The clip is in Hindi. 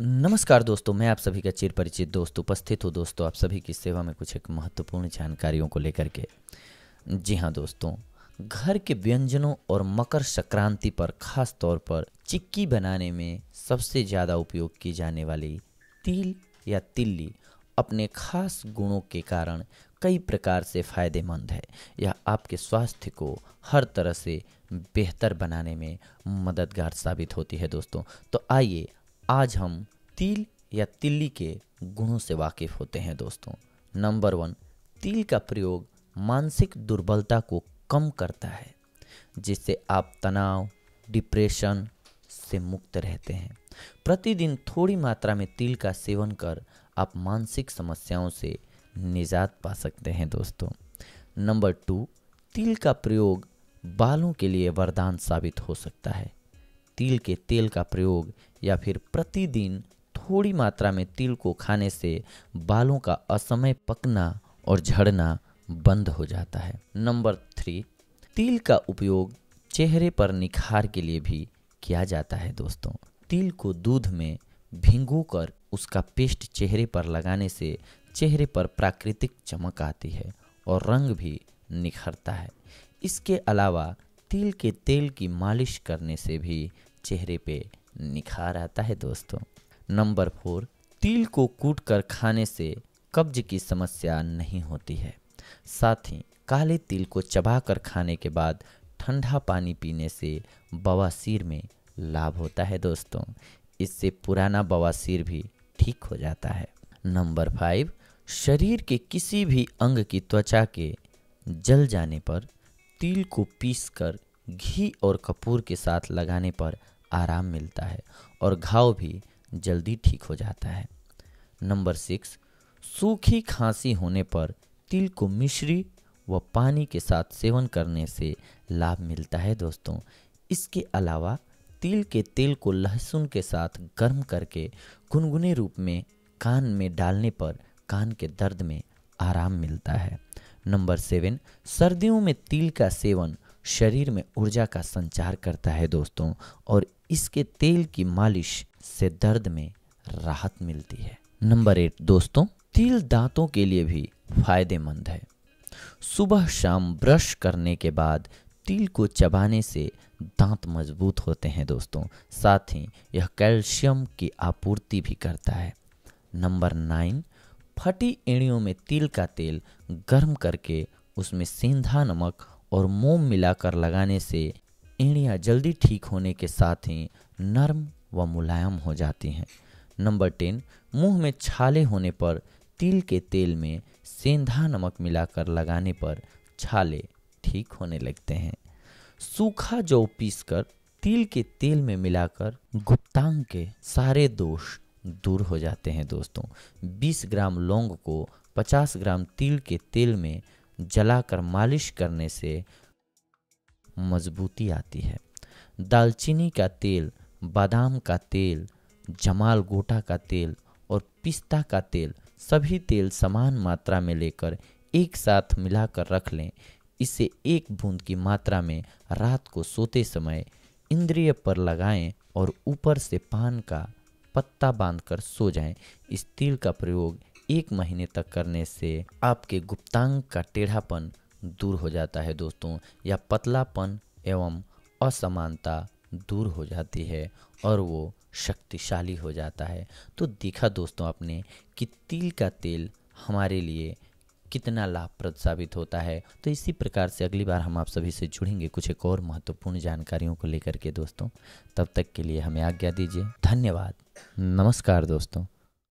नमस्कार दोस्तों मैं आप सभी का चिर परिचित दोस्त उपस्थित हूँ दोस्तों आप सभी की सेवा में कुछ एक महत्वपूर्ण जानकारियों को लेकर के जी हाँ दोस्तों घर के व्यंजनों और मकर संक्रांति पर खास तौर पर चिक्की बनाने में सबसे ज़्यादा उपयोग की जाने वाली तिल या तिल्ली अपने खास गुणों के कारण कई प्रकार से फायदेमंद है यह आपके स्वास्थ्य को हर तरह से बेहतर बनाने में मददगार साबित होती है दोस्तों तो आइए आज हम तिल या तिल्ली के गुणों से वाकिफ़ होते हैं दोस्तों नंबर वन तिल का प्रयोग मानसिक दुर्बलता को कम करता है जिससे आप तनाव डिप्रेशन से मुक्त रहते हैं प्रतिदिन थोड़ी मात्रा में तिल का सेवन कर आप मानसिक समस्याओं से निजात पा सकते हैं दोस्तों नंबर टू तिल का प्रयोग बालों के लिए वरदान साबित हो सकता है तिल के तेल का प्रयोग या फिर प्रतिदिन थोड़ी मात्रा में तिल को खाने से बालों का असमय पकना और झड़ना बंद हो जाता है नंबर थ्री तिल का उपयोग चेहरे पर निखार के लिए भी किया जाता है दोस्तों तिल को दूध में भिंगो कर उसका पेस्ट चेहरे पर लगाने से चेहरे पर प्राकृतिक चमक आती है और रंग भी निखरता है इसके अलावा तिल के तेल की मालिश करने से भी चेहरे पे निखार आता है दोस्तों नंबर फोर तिल को कूट कर खाने से कब्ज की समस्या नहीं होती है साथ ही काले तिल को चबा कर खाने के बाद ठंडा पानी पीने से बवासीर में लाभ होता है दोस्तों इससे पुराना बवासीर भी ठीक हो जाता है नंबर फाइव शरीर के किसी भी अंग की त्वचा के जल जाने पर तिल को पीसकर घी और कपूर के साथ लगाने पर आराम मिलता है और घाव भी जल्दी ठीक हो जाता है नंबर सिक्स सूखी खांसी होने पर तिल को मिश्री व पानी के साथ सेवन करने से लाभ मिलता है दोस्तों इसके अलावा तिल के तेल को लहसुन के साथ गर्म करके गुनगुने रूप में कान में डालने पर कान के दर्द में आराम मिलता है नंबर सेवन सर्दियों में तिल का सेवन शरीर में ऊर्जा का संचार करता है दोस्तों और इसके तेल की मालिश से दर्द में राहत मिलती है नंबर एट दोस्तों तिल दांतों के लिए भी फायदेमंद है सुबह शाम ब्रश करने के बाद तिल को चबाने से दांत मजबूत होते हैं दोस्तों साथ ही यह कैल्शियम की आपूर्ति भी करता है नंबर नाइन फटी एड़ियों में तिल का तेल गर्म करके उसमें सेंधा नमक और मोम मिलाकर लगाने से एड़ियाँ जल्दी ठीक होने के साथ ही नरम व मुलायम हो जाती हैं नंबर टेन मुंह में छाले होने पर तिल के तेल में सेंधा नमक मिलाकर लगाने पर छाले ठीक होने लगते हैं सूखा जौ पीसकर तिल के तेल में मिलाकर गुप्तांग के सारे दोष दूर हो जाते हैं दोस्तों 20 ग्राम लौंग को 50 ग्राम तिल के तेल में जलाकर मालिश करने से मजबूती आती है दालचीनी का तेल बादाम का तेल जमाल गोटा का तेल और पिस्ता का तेल सभी तेल समान मात्रा में लेकर एक साथ मिलाकर रख लें इसे एक बूंद की मात्रा में रात को सोते समय इंद्रिय पर लगाएं और ऊपर से पान का पत्ता बांधकर सो जाएं। इस तेल का प्रयोग एक महीने तक करने से आपके गुप्तांग का टेढ़ापन दूर हो जाता है दोस्तों या पतलापन एवं असमानता दूर हो जाती है और वो शक्तिशाली हो जाता है तो देखा दोस्तों आपने कि तिल का तेल हमारे लिए कितना लाभप्रद साबित होता है तो इसी प्रकार से अगली बार हम आप सभी से जुड़ेंगे कुछ एक और महत्वपूर्ण जानकारियों को लेकर के दोस्तों तब तक के लिए हमें आज्ञा दीजिए धन्यवाद नमस्कार दोस्तों